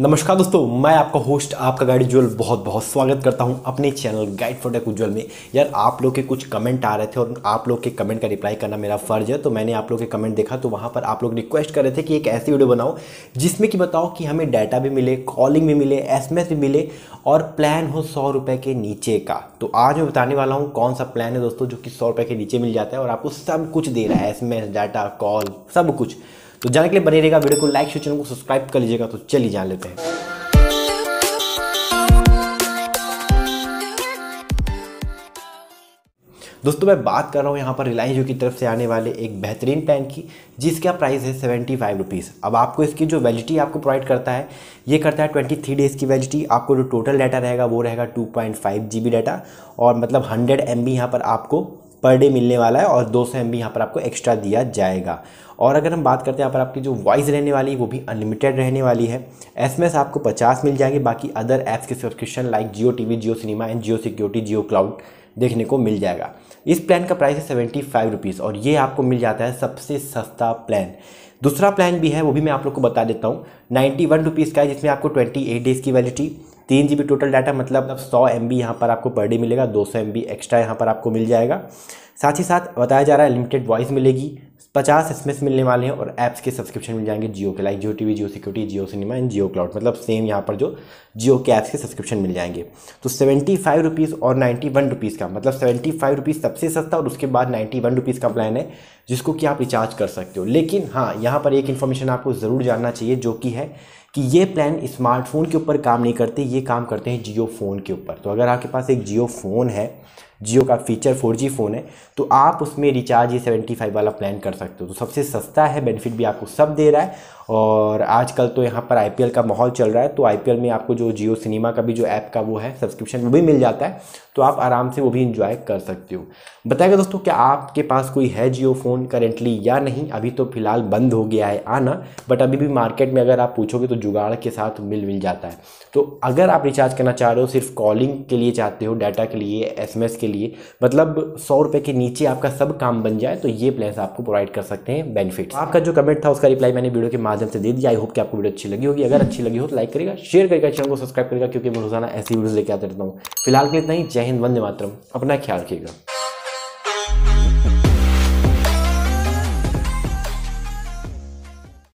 नमस्कार दोस्तों मैं आपका होस्ट आपका गाइड उज्ज्वल बहुत बहुत स्वागत करता हूं अपने channel guide for tech Ujjwal में यार आप लोग के कुछ कमेंट आ रहे थे और आप लोग के कमेंट का रिप्लाई करना मेरा फर्ज है तो मैंने आप लोग के कमेंट देखा तो वहां पर आप लोग रिक्वेस्ट कर रहे थे कि एक ऐसी वीडियो बनाओ जिसमें कि बताओ कि हमें डाटा भी मिले कॉलिंग भी मिले एस भी मिले और प्लान हो सौ रुपये के नीचे का तो आज मैं बताने वाला हूँ कौन सा प्लान है दोस्तों जो कि सौ रुपये के नीचे मिल जाता है और आपको सब कुछ दे रहा है एस डाटा कॉल सब कुछ तो जाने के लिए बने रहेगा वीडियो को लाइक चैनल को सब्सक्राइब कर लीजिएगा तो चलिए जान लेते हैं दोस्तों मैं बात कर रहा हूँ यहाँ पर रिलायंस जियो की तरफ से आने वाले एक बेहतरीन प्लान की जिसका प्राइस है सेवेंटी फाइव रुपीज़ अब आपको इसकी जो वैलिडिटी आपको प्रोवाइड करता है ये करता है ट्वेंटी थ्री डेज़ की वैलिडिटी आपको जो टोटल डाटा रहेगा वो रहेगा two point five G B data और मतलब हंड्रेड एम बी यहाँ पर आपको पर डे मिलने वाला है और दो सौ एम यहाँ पर आपको एक्स्ट्रा दिया जाएगा और अगर हम बात करते हैं यहाँ पर आपकी जो वॉइस रहने वाली है वो भी अनलिमिटेड रहने वाली है एस आपको पचास मिल जाएंगे बाकी अदर ऐप्स के subscription like Jio T V Jio cinema and Jio security Jio cloud देखने को मिल जाएगा इस प्लान का प्राइस है सेवेंटी फाइव रुपीज़ और ये आपको मिल जाता है सबसे सस्ता प्लान दूसरा प्लान भी है वो भी मैं आप लोग को बता देता हूँ नाइन्टी वन रुपीज़ का है जिसमें आपको ट्वेंटी एट डेज़ की वैलिडिटी तीन जी टोटल डाटा मतलब सौ एम बी यहाँ पर आपको पर डे मिलेगा दो सौ एम बी एक्स्ट्रा यहाँ पर आपको मिल जाएगा साथ ही साथ बताया जा रहा है लिमिटेड वॉइस मिलेगी पचास एस मिलने वाले हैं और ऐप्स के सब्सक्रिप्शन मिल जाएंगे जियो के like Jio T V Jio security Jio cinema and Jio cloud मतलब सेम यहाँ पर जो जियो के ऐप्स के सब्सक्रिप्शन मिल जाएंगे तो सेवेंटी फाइव रुपीज़ और नाइन्टी वन रुपीज़ का मतलब सेवेंटी फाइव रुपीज़ सबसे सस्ता और उसके बाद नाइन्टी वन रुपीज़ का प्लान है जिसको कि आप रिचार्ज कर सकते हो लेकिन हाँ यहाँ पर एक इन्फॉर्मेशन आपको ज़रूर जानना चाहिए जो कि है कि ये प्लान स्मार्टफोन के ऊपर काम नहीं करते ये काम करते हैं जियो फ़ोन के ऊपर तो अगर आपके पास एक जियो फ़ोन है जियो का फीचर जी फ़ोन है तो आप उसमें रिचार्ज ये सेवेंटी फाइव वाला प्लान कर सकते हो तो सबसे सस्ता है बेनिफिट भी आपको सब दे रहा है और आजकल तो यहाँ पर आई का माहौल चल रहा है तो आई में आपको जो जियो सिनेमा का भी जो ऐप का वो है सब्सक्रिप्शन वो भी मिल जाता है तो आप आराम से वो भी इंजॉय कर सकते हो बताएगा दोस्तों क्या आपके पास कोई है जियो फ़ोन करेंटली या नहीं अभी तो फ़िलहाल बंद हो गया है आना बट अभी भी मार्केट में अगर आप पूछोगे तो जुगाड़ के साथ मिल मिल जाता है तो अगर आप रिचार्ज करना चाह रहे हो सिर्फ कॉलिंग के लिए चाहते हो डाटा के लिए एसएमएस के लिए मतलब सौ रुपये के नीचे आपका सब काम बन जाए तो ये प्लान आपको प्रोवाइड कर सकते हैं बेनिफिट आपका जो कमेंट था उसका रिप्लाई मैंने वीडियो के माध्यम से दे दिया आई होप कि आपको वीडियो अच्छी लगी होगी अगर अच्छी लगी हो तो लाइक करेगा शेयर करेगा चैनल को सब्सक्राइब करेगा क्योंकि मैं रोजाना ऐसी वीडियोज़ लेकर आते रहता हूँ फिलहाल के इतना ही जय हिंद वंदे मातरम अपना ख्याल रखिएगा